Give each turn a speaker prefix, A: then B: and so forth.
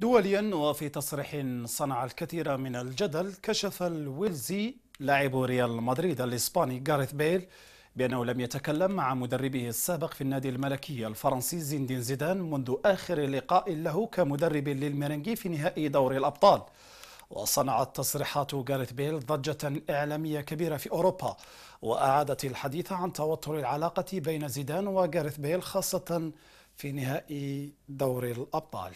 A: دوليا وفي تصريح صنع الكثير من الجدل كشف الويلزي لاعب ريال مدريد الإسباني جاريث بيل بأنه لم يتكلم مع مدربه السابق في النادي الملكي الفرنسي زين زيدان منذ آخر لقاء له كمدرب للميرنجي في نهائي دوري الأبطال وصنعت تصريحات جاريث بيل ضجة إعلامية كبيرة في أوروبا وأعادت الحديث عن توتر العلاقة بين زيدان وجاريث بيل خاصة في نهائي دوري الأبطال